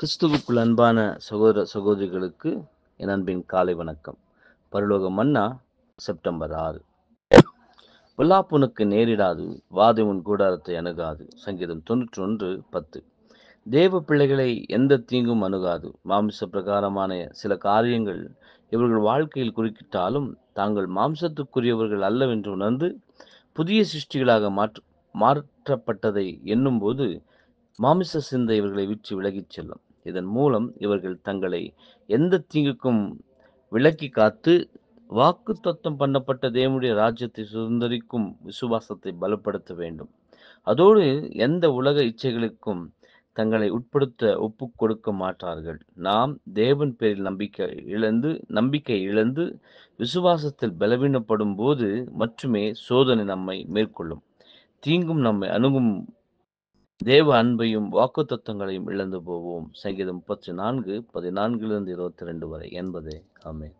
கிறிஸ்துவுக்குள் அன்பான சகோதர சகோதரிகளுக்கு என் அன்பின் காலை வணக்கம் பரலோக மன்னா செப்டம்பர் ஆறு பொல்லாப்புனுக்கு நேரிடாது வாதி உன் கூடாரத்தை அணுகாது சங்கீதம் தொன்னூற்றி ஒன்று பத்து தேவ பிள்ளைகளை எந்த தீங்கும் அணுகாது மாம்ச பிரகாரமான சில காரியங்கள் இவர்கள் வாழ்க்கையில் குறுக்கிட்டாலும் தாங்கள் மாம்சத்துக்குரியவர்கள் அல்லவென்று உணர்ந்து புதிய சிருஷ்டிகளாக மாற்று மாற்றப்பட்டதை எண்ணும்போது மாமிச சிந்தை இவர்களை விற்று விலகிச் செல்லும் இதன் மூலம் இவர்கள் தங்களை எந்த தீங்குக்கும் விலக்கி காத்து வாக்கு தத்துவம் பண்ணப்பட்ட தேவனுடைய ராஜ்யத்தை சுதந்திரிக்கும் விசுவாசத்தை பலப்படுத்த வேண்டும் அதோடு எந்த உலக இச்சைகளுக்கும் தங்களை உட்படுத்த ஒப்பு கொடுக்க மாட்டார்கள் நாம் தேவன் பேரில் நம்பிக்கை இழந்து நம்பிக்கை இழந்து விசுவாசத்தில் பலவீனப்படும் போது மட்டுமே சோதனை நம்மை மேற்கொள்ளும் தீங்கும் நம்மை அணுகும் தேவ அன்பையும் தத்துவங்களையும் இழந்து போவோம் சங்கீதம் முப்பத்தி நான்கு பதினான்கிலிருந்து இருபத்தி ரெண்டு வரை என்பதே ஆமே